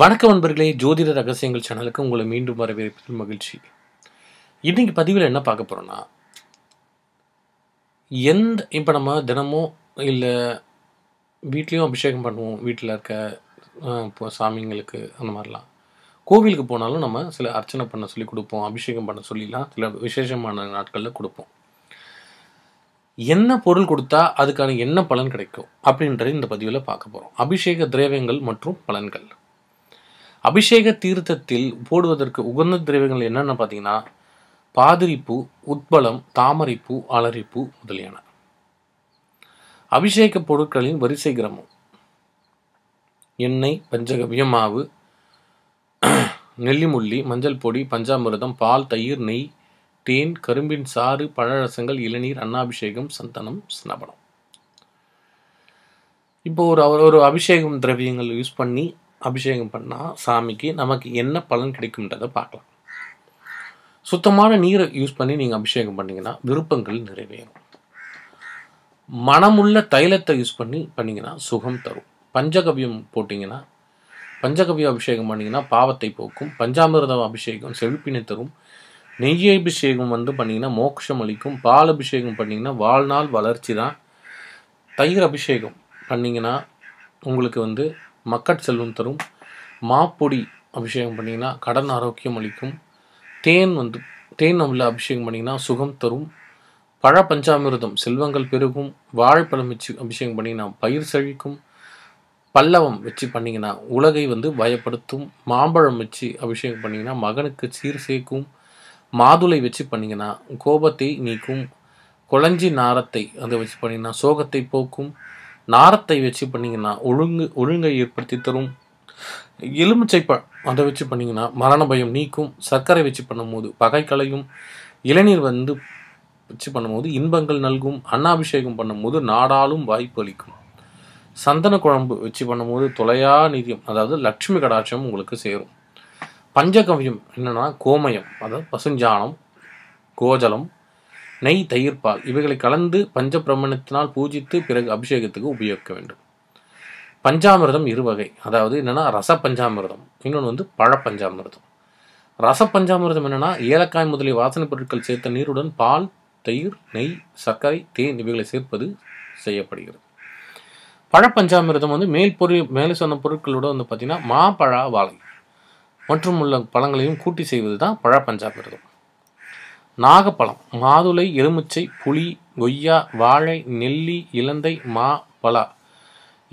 வணக்கம் நண்பர்களே ஜோதிட ரகசியங்கள் சேனலுக்கு உங்களை மீண்டும் வரவேற்பது மகிழ்ச்சி இன்றைக்கி பதிவில் என்ன பார்க்க போகிறோன்னா எந்த இப்போ நம்ம தினமும் இல்லை வீட்லேயும் அபிஷேகம் பண்ணுவோம் வீட்டில் இருக்க இப்போ சாமிங்களுக்கு அந்த மாதிரிலாம் கோவிலுக்கு போனாலும் நம்ம சில அர்ச்சனை பண்ண சொல்லி கொடுப்போம் அபிஷேகம் பண்ண சொல்லிலாம் சில விசேஷமான நாட்களில் கொடுப்போம் என்ன பொருள் கொடுத்தா அதுக்கான என்ன பலன் கிடைக்கும் அப்படின்றது இந்த பதிவில் பார்க்க போகிறோம் அபிஷேக திரவியங்கள் மற்றும் பலன்கள் அபிஷேக தீர்த்தத்தில் போடுவதற்கு உகந்த திரவியங்கள் என்னென்னு பார்த்தீங்கன்னா பாதிரிப்பூ உட்பலம் தாமரைப்பூ அலரிப்பூ முதலியன அபிஷேக பொருட்களின் வரிசை கிரமம் எண்ணெய் பஞ்சகவியம் மாவு நெல்லிமுள்ளி மஞ்சள் பொடி பஞ்சாமிரதம் பால் தயிர் நெய் தேன் கரும்பின் சாறு பழரசங்கள் இளநீர் அன்னாபிஷேகம் சந்தனம் ஸ்னபனம் இப்போ ஒரு ஒரு அபிஷேகம் திரவியங்கள் யூஸ் பண்ணி அபிஷேகம் பண்ணால் சாமிக்கு நமக்கு என்ன பலன் கிடைக்கும்ன்றதை பார்க்கலாம் சுத்தமான நீரை யூஸ் பண்ணி நீங்கள் அபிஷேகம் பண்ணிங்கன்னா விருப்பங்கள் நிறைவேறும் மனமுள்ள தைலத்தை யூஸ் பண்ணி பண்ணிங்கன்னா சுகம் தரும் பஞ்சகவியம் போட்டிங்கன்னா பஞ்சகவியம் அபிஷேகம் பண்ணிங்கன்னா பாவத்தை போக்கும் பஞ்சாமிரதம் அபிஷேகம் செழிப்பினை தரும் நெய் அபிஷேகம் வந்து பண்ணிங்கன்னா மோட்சம் அளிக்கும் பால் அபிஷேகம் பண்ணிங்கன்னா வாழ்நாள் வளர்ச்சி தான் தயிர் அபிஷேகம் பண்ணிங்கன்னா உங்களுக்கு வந்து மக்கட் செல்வம் தரும் மாப்பொடி அபிஷேகம் பண்ணிங்கன்னா கடன் ஆரோக்கியம் அளிக்கும் தேன் வந்து தேன் நம்மள அபிஷேகம் பண்ணிங்கன்னா சுகம் தரும் பழ பஞ்சாமிரதம் செல்வங்கள் பெருகும் வாழைப்பழம் வச்சு அபிஷேகம் பண்ணிங்கன்னா பயிர் செழிக்கும் பல்லவம் வச்சு பண்ணிங்கன்னா உலகை வந்து பயப்படுத்தும் மாம்பழம் வச்சு அபிஷேகம் பண்ணிங்கன்னா மகனுக்கு சீர் சேர்க்கும் மாதுளை வச்சு பண்ணிங்கன்னா கோபத்தை நீக்கும் குழஞ்சி நாரத்தை அதை வச்சு பண்ணிங்கன்னா சோகத்தை போக்கும் நாரத்தை வச்சு பண்ணிங்கன்னா ஒழுங்கு ஒழுங்கை ஏற்படுத்தி தரும் எலுமிச்சைப்பழம் அதை வச்சு பண்ணிங்கன்னா மரண பயம் நீக்கும் சர்க்கரை வச்சு பண்ணும்போது பகை களையும் இளநீர் வந்து வச்சு பண்ணும்போது இன்பங்கள் நல்கும் அன்னாபிஷேகம் பண்ணும்போது நாடாலும் வாய்ப்பு அளிக்கும் சந்தன குழம்பு வச்சு பண்ணும்போது தொலையா நிதியம் அதாவது லட்சுமி கடாட்சம் உங்களுக்கு சேரும் பஞ்சகவியம் என்னென்னா கோமயம் அதாவது பசுஞ்சாணம் கோஜலம் நெய் தயிர் பால் இவைகளை கலந்து பஞ்சபிரமணத்தினால் பூஜித்து பிறகு அபிஷேகத்துக்கு உபயோகிக்க வேண்டும் பஞ்சாமிர்தம் இருவகை அதாவது என்னென்னா ரச பஞ்சாமிர்தம் இன்னொன்று வந்து பழ பஞ்சாமிர்தம் ரச பஞ்சாமிர்தம் என்னென்னா ஏலக்காய் முதலிய வாசனைப் பொருட்கள் சேர்த்த நீருடன் பால் தயிர் நெய் சர்க்கரை தேன் இவைகளை சேர்ப்பது செய்யப்படுகிறது பழ பஞ்சாமிரதம் வந்து மேல் பொருள் மேலே சொன்ன பொருட்களோட வந்து பார்த்திங்கன்னா மாப்பழா வாழை மற்றும் உள்ள பழங்களையும் கூட்டி செய்வது தான் பழ பஞ்சாமிரதம் நாகப்பழம் மாதுளை எலுமிச்சை புளி கொய்யா வாழை நெல்லி இலந்தை மா பலா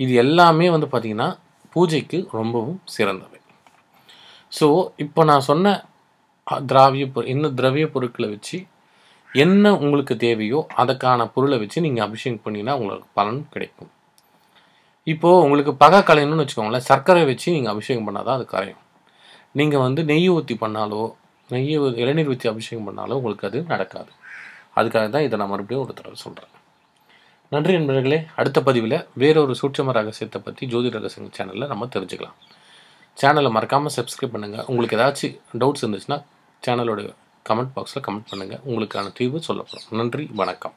இது எல்லாமே வந்து பார்த்திங்கன்னா பூஜைக்கு ரொம்பவும் சிறந்தவை ஸோ இப்போ நான் சொன்ன திராவிய பொரு இன்னும் திரவிய பொருட்களை வச்சு என்ன உங்களுக்கு தேவையோ அதற்கான பொருளை வச்சு நீங்கள் அபிஷேகம் பண்ணிங்கன்னா உங்களுக்கு பலன் கிடைக்கும் இப்போது உங்களுக்கு பகை கலையணும்னு வச்சுக்கோங்களேன் சர்க்கரை வச்சு நீங்கள் அபிஷேகம் பண்ணால் தான் அது கரையும் நீங்கள் வந்து நெய் ஊற்றி பண்ணாலோ நெய்யை இளநீர் வச்சு அபிஷேகம் பண்ணாலும் உங்களுக்கு அது நடக்காது அதுக்காக தான் இதை நான் மறுபடியும் ஒரு தடவை சொல்கிறேன் நன்றி நண்பர்களே அடுத்த பதிவில் வேறொரு சூட்சம ரகசியத்தை பற்றி ஜோதி ரகசியம் சேனலில் நம்ம தெரிஞ்சுக்கலாம் சேனலை மறக்காமல் சப்ஸ்கிரைப் பண்ணுங்கள் உங்களுக்கு ஏதாச்சும் டவுட்ஸ் இருந்துச்சுன்னா சேனலோட கமெண்ட் பாக்ஸில் கமெண்ட் பண்ணுங்கள் உங்களுக்கான தீர்வு சொல்லப்படும் நன்றி வணக்கம்